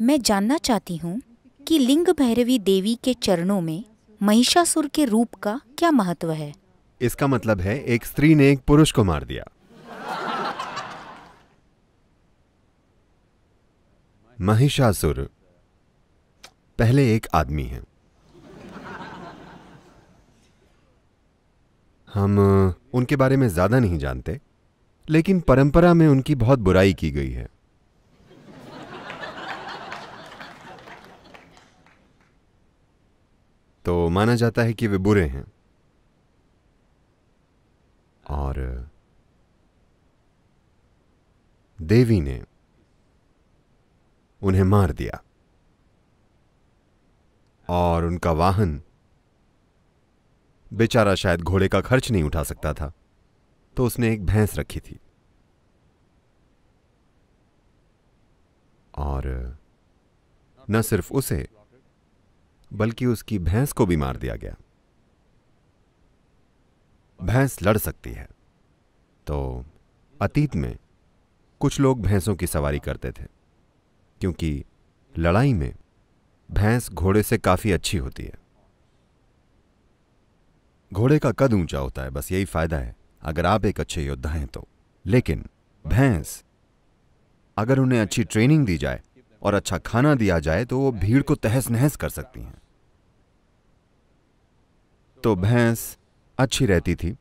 मैं जानना चाहती हूँ कि लिंग भैरवी देवी के चरणों में महिषासुर के रूप का क्या महत्व है इसका मतलब है एक स्त्री ने एक पुरुष को मार दिया महिषासुर पहले एक आदमी है हम उनके बारे में ज्यादा नहीं जानते लेकिन परंपरा में उनकी बहुत बुराई की गई है तो माना जाता है कि वे बुरे हैं और देवी ने उन्हें मार दिया और उनका वाहन बेचारा शायद घोड़े का खर्च नहीं उठा सकता था तो उसने एक भैंस रखी थी और न सिर्फ उसे बल्कि उसकी भैंस को भी मार दिया गया भैंस लड़ सकती है तो अतीत में कुछ लोग भैंसों की सवारी करते थे क्योंकि लड़ाई में भैंस घोड़े से काफ़ी अच्छी होती है घोड़े का कद ऊंचा होता है बस यही फायदा है अगर आप एक अच्छे योद्धा हैं तो लेकिन भैंस अगर उन्हें अच्छी ट्रेनिंग दी जाए और अच्छा खाना दिया जाए तो वो भीड़ को तहस नहस कर सकती हैं तो भैंस अच्छी रहती थी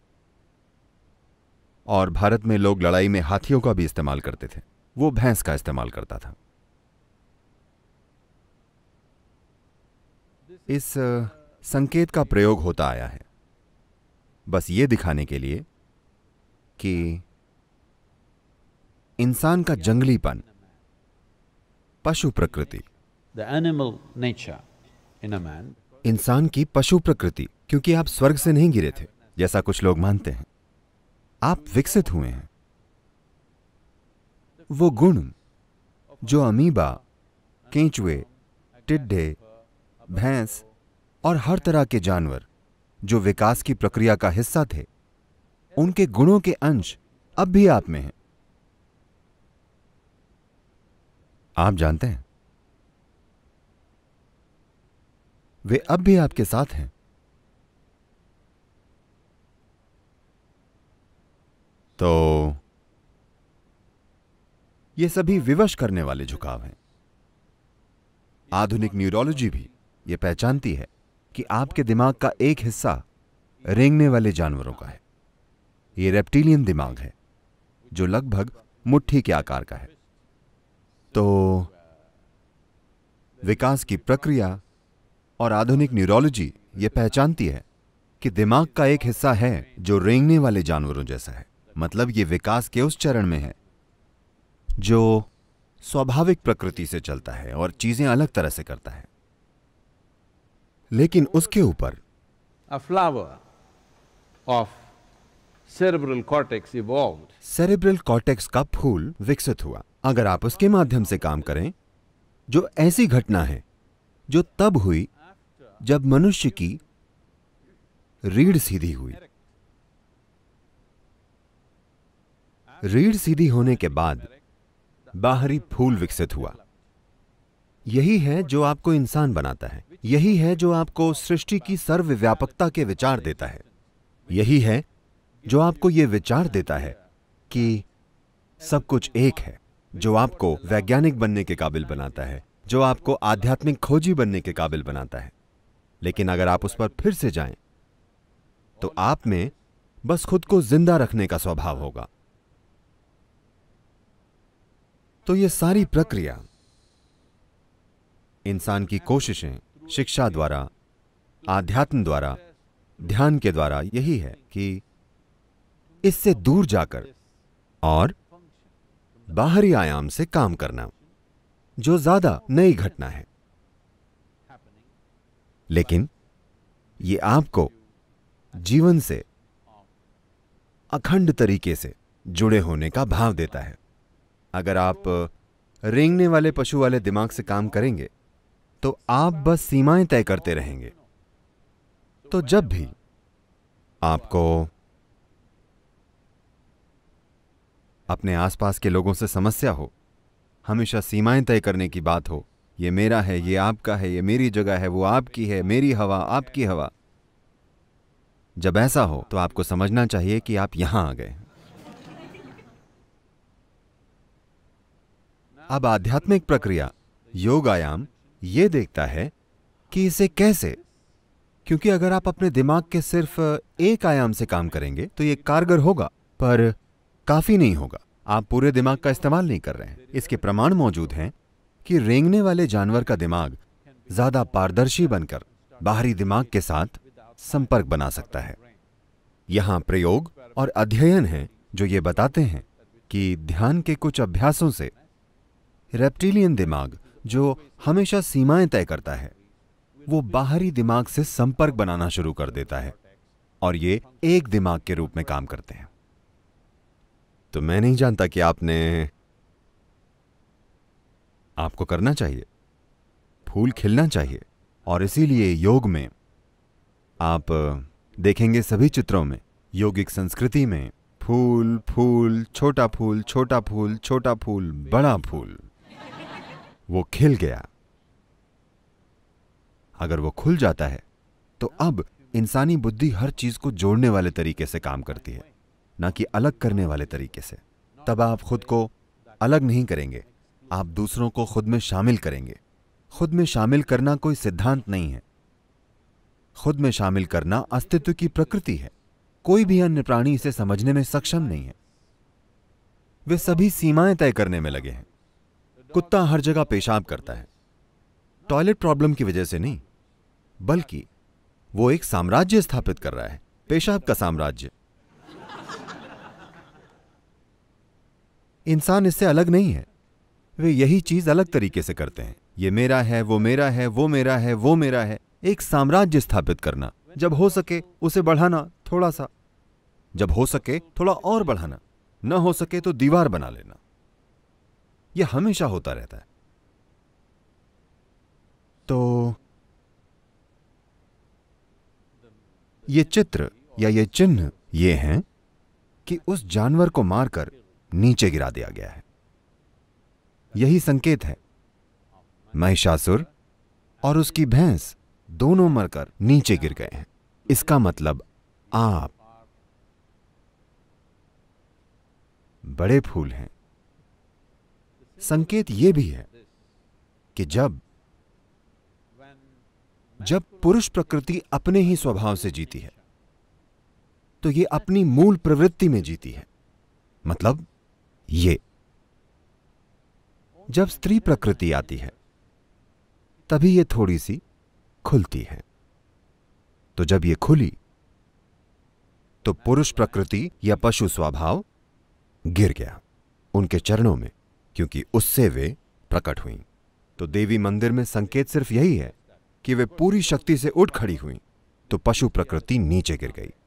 और भारत में लोग लड़ाई में हाथियों का भी इस्तेमाल करते थे वो भैंस का इस्तेमाल करता था इस संकेत का प्रयोग होता आया है बस ये दिखाने के लिए कि इंसान का जंगलीपन पशु प्रकृति इंसान की पशु प्रकृति क्योंकि आप स्वर्ग से नहीं गिरे थे जैसा कुछ लोग मानते हैं आप विकसित हुए हैं वो गुण जो अमीबा केंचुए टिड्डे भैंस और हर तरह के जानवर जो विकास की प्रक्रिया का हिस्सा थे उनके गुणों के अंश अब भी आप में हैं आप जानते हैं वे अब भी आपके साथ हैं तो ये सभी विवश करने वाले झुकाव हैं आधुनिक न्यूरोलॉजी भी यह पहचानती है कि आपके दिमाग का एक हिस्सा रेंगने वाले जानवरों का है यह रेप्टिलियन दिमाग है जो लगभग मुट्ठी के आकार का है तो विकास की प्रक्रिया और आधुनिक न्यूरोलॉजी ये पहचानती है कि दिमाग का एक हिस्सा है जो रेंगने वाले जानवरों जैसा है मतलब ये विकास के उस चरण में है जो स्वाभाविक प्रकृति से चलता है और चीजें अलग तरह से करता है लेकिन उसके ऊपर a flower of cerebral cortex evolve cerebral cortex का फूल विकसित हुआ अगर आप उसके माध्यम से काम करें जो ऐसी घटना है जो तब हुई जब मनुष्य की रीढ़ सीधी हुई रीढ़ सीधी होने के बाद बाहरी फूल विकसित हुआ यही है जो आपको इंसान बनाता है यही है जो आपको सृष्टि की सर्वव्यापकता के विचार देता है यही है जो आपको ये विचार देता है कि सब कुछ एक है जो आपको वैज्ञानिक बनने के काबिल बनाता है जो आपको आध्यात्मिक खोजी बनने के काबिल बनाता है लेकिन अगर आप उस पर फिर से जाएं, तो आप में बस खुद को जिंदा रखने का स्वभाव होगा तो ये सारी प्रक्रिया इंसान की कोशिशें शिक्षा द्वारा आध्यात्म द्वारा ध्यान के द्वारा यही है कि इससे दूर जाकर और बाहरी आयाम से काम करना जो ज्यादा नई घटना है लेकिन ये आपको जीवन से अखंड तरीके से जुड़े होने का भाव देता है अगर आप रेंगने वाले पशु वाले दिमाग से काम करेंगे तो आप बस सीमाएं तय करते रहेंगे तो जब भी आपको अपने आसपास के लोगों से समस्या हो हमेशा सीमाएं तय करने की बात हो ये मेरा है ये आपका है ये मेरी जगह है वो आपकी है मेरी हवा आपकी हवा जब ऐसा हो तो आपको समझना चाहिए कि आप यहां आ गए अब आध्यात्मिक प्रक्रिया योगायाम ये देखता है कि इसे कैसे क्योंकि अगर आप अपने दिमाग के सिर्फ एक आयाम से काम करेंगे तो ये कारगर होगा पर काफ़ी नहीं होगा आप पूरे दिमाग का इस्तेमाल नहीं कर रहे हैं इसके प्रमाण मौजूद हैं कि रेंगने वाले जानवर का दिमाग ज़्यादा पारदर्शी बनकर बाहरी दिमाग के साथ संपर्क बना सकता है यहां प्रयोग और अध्ययन हैं जो ये बताते हैं कि ध्यान के कुछ अभ्यासों से रेप्टिलियन दिमाग जो हमेशा सीमाएं तय करता है वो बाहरी दिमाग से संपर्क बनाना शुरू कर देता है और ये एक दिमाग के रूप में काम करते हैं तो मैं नहीं जानता कि आपने आपको करना चाहिए फूल खिलना चाहिए और इसीलिए योग में आप देखेंगे सभी चित्रों में योगिक संस्कृति में फूल फूल छोटा फूल छोटा फूल छोटा फूल बड़ा फूल वो खिल गया अगर वो खुल जाता है तो अब इंसानी बुद्धि हर चीज को जोड़ने वाले तरीके से काम करती है ना कि अलग करने वाले तरीके से तब आप खुद को अलग नहीं करेंगे आप दूसरों को खुद में शामिल करेंगे खुद में शामिल करना कोई सिद्धांत नहीं है खुद में शामिल करना अस्तित्व की प्रकृति है कोई भी अन्य प्राणी इसे समझने में सक्षम नहीं है वे सभी सीमाएं तय करने में लगे हैं कुत्ता हर जगह पेशाब करता है टॉयलेट प्रॉब्लम की वजह से नहीं बल्कि वो एक साम्राज्य स्थापित कर रहा है पेशाब का साम्राज्य इंसान इससे अलग नहीं है वे यही चीज अलग तरीके से करते हैं ये मेरा है वो मेरा है वो मेरा है वो मेरा है एक साम्राज्य स्थापित करना जब हो सके उसे बढ़ाना थोड़ा सा जब हो सके थोड़ा और बढ़ाना न हो सके तो दीवार बना लेना यह हमेशा होता रहता है तो ये चित्र या ये चिन्ह ये हैं कि उस जानवर को मारकर नीचे गिरा दिया गया है यही संकेत है महिषासुर और उसकी भैंस दोनों मरकर नीचे गिर गए हैं इसका मतलब आप बड़े फूल हैं संकेत यह भी है कि जब जब पुरुष प्रकृति अपने ही स्वभाव से जीती है तो यह अपनी मूल प्रवृत्ति में जीती है मतलब ये जब स्त्री प्रकृति आती है तभी ये थोड़ी सी खुलती है तो जब ये खुली तो पुरुष प्रकृति या पशु स्वभाव गिर गया उनके चरणों में क्योंकि उससे वे प्रकट हुई तो देवी मंदिर में संकेत सिर्फ यही है कि वे पूरी शक्ति से उठ खड़ी हुई तो पशु प्रकृति नीचे गिर गई